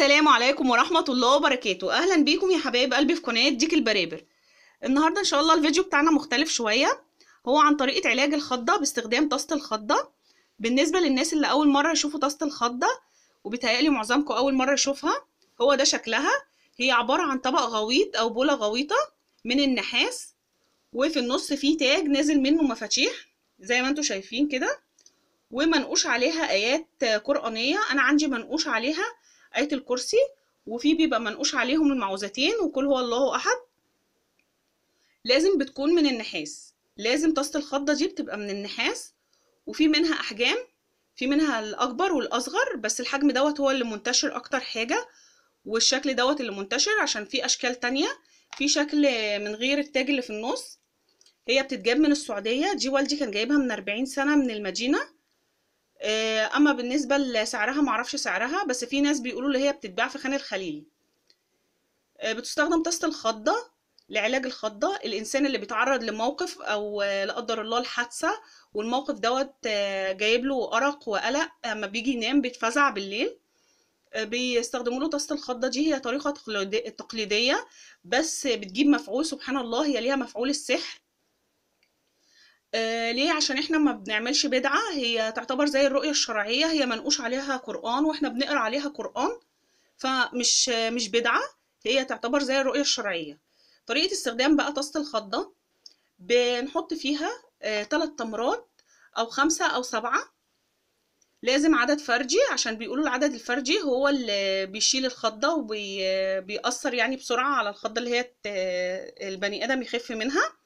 السلام عليكم ورحمة الله وبركاته أهلا بيكم يا حبايب قلبي في قناة ديك البرابر النهاردة إن شاء الله الفيديو بتاعنا مختلف شوية هو عن طريقة علاج الخضة باستخدام طاسة الخضة بالنسبة للناس اللي أول مرة يشوفوا طاسة الخضة وبيتهيألي معظمكم أول مرة يشوفها هو ده شكلها هي عبارة عن طبق غويط أو بولة غويطة من النحاس وفي النص فيه تاج نازل منه مفاتيح زي ما انتم شايفين كده ومنقوش عليها آيات قرآنية أنا عندي منقوش عليها آية الكرسي وفي بيبقى منقوش عليهم المعوذتين وكل هو الله أحد لازم بتكون من النحاس لازم طاسة الخضة دي بتبقى من النحاس وفي منها أحجام في منها الأكبر والأصغر بس الحجم دوت هو اللي منتشر أكتر حاجة والشكل دوت اللي منتشر عشان في أشكال تانية في شكل من غير التاج اللي في النص هي بتتجاب من السعودية دي والدي كان جايبها من 40 سنة من المدينة آه، اما بالنسبه لسعرها معرفش سعرها بس في ناس بيقولوا اللي هي بتتباع في خان الخليل آه، بتستخدم طاسه الخضه لعلاج الخضه الانسان اللي بيتعرض لموقف او آه، لا قدر الله الحادثه والموقف دوت جايب له ارق وقلق اما بيجي ينام بيتفزع بالليل بيستخدموا له طاسه الخضه دي هي طريقه تقليديه بس بتجيب مفعول سبحان الله هي ليها مفعول السحر آه ليه عشان احنا ما بنعملش بدعة هي تعتبر زي الرؤية الشرعية هي منقوش عليها قرآن واحنا بنقرا عليها قرآن فمش مش بدعة هي تعتبر زي الرؤية الشرعية طريقة استخدام بقى طاسة الخضة بنحط فيها آه تمرات او خمسة او سبعة لازم عدد فرجي عشان بيقولوا العدد الفرجي هو اللي بيشيل الخضة وبيأثر آه، يعني بسرعة على الخضة اللي هي آه، البني آدم يخف منها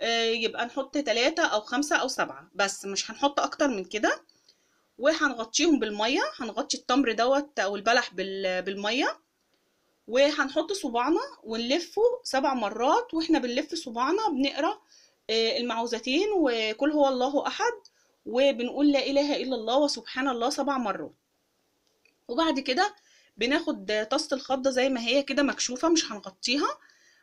آه، يبقى نحط تلاتة أو خمسة أو سبعة بس مش هنحط أكتر من كده وهنغطيهم بالمية هنغطي التمر دوت أو البلح بالمية وهنحط صباعنا ونلفه سبع مرات واحنا بنلف صباعنا بنقرا آه، المعوذتين وكل هو الله أحد وبنقول لا إله إلا الله وسبحان الله سبع مرات وبعد كده بناخد طاسة الخضة زي ما هي كده مكشوفة مش هنغطيها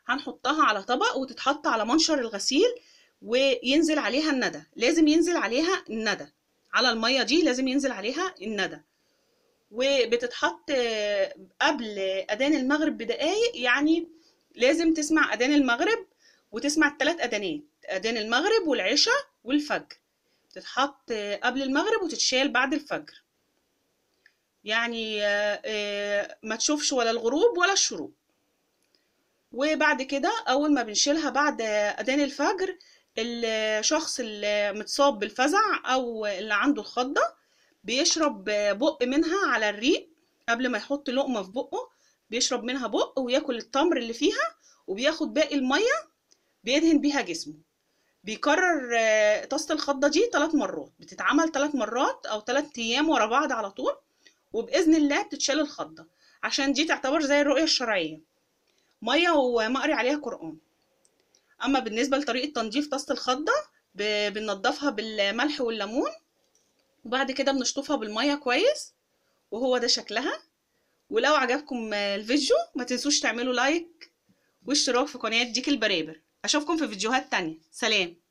هنحطها على طبق وتتحط على منشر الغسيل وينزل عليها الندى لازم ينزل عليها الندى على المية دي لازم ينزل عليها الندى وبتتحط قبل أذان المغرب بدقايق يعني لازم تسمع أذان المغرب وتسمع الثلاث اذانين أذان المغرب والعشاء والفجر تتحط قبل المغرب وتتشال بعد الفجر يعني آه، آه، ما تشوفش ولا الغروب ولا الشروق وبعد كده اول ما بنشيلها بعد اذان الفجر الشخص اللي متصاب بالفزع او اللي عنده الخضه بيشرب بق منها على الريق قبل ما يحط لقمه في بقه بيشرب منها بق وياكل التمر اللي فيها وبياخد باقي الميه بيدهن بيها جسمه بيكرر آه، طاسه الخضه دي ثلاث مرات بتتعمل ثلاث مرات او ثلاث ايام ورا بعض على طول وباذن الله بتتشال الخضه عشان دي تعتبر زي الرؤيه الشرعيه ميه ومقري عليها قرآن اما بالنسبه لطريقه تنظيف طاسه الخضه بننضفها بالملح والليمون وبعد كده بنشطفها بالميه كويس وهو ده شكلها ولو عجبكم الفيديو ما تنسوش تعملوا لايك واشتراك في قناه ديك البرابر اشوفكم في فيديوهات تانية سلام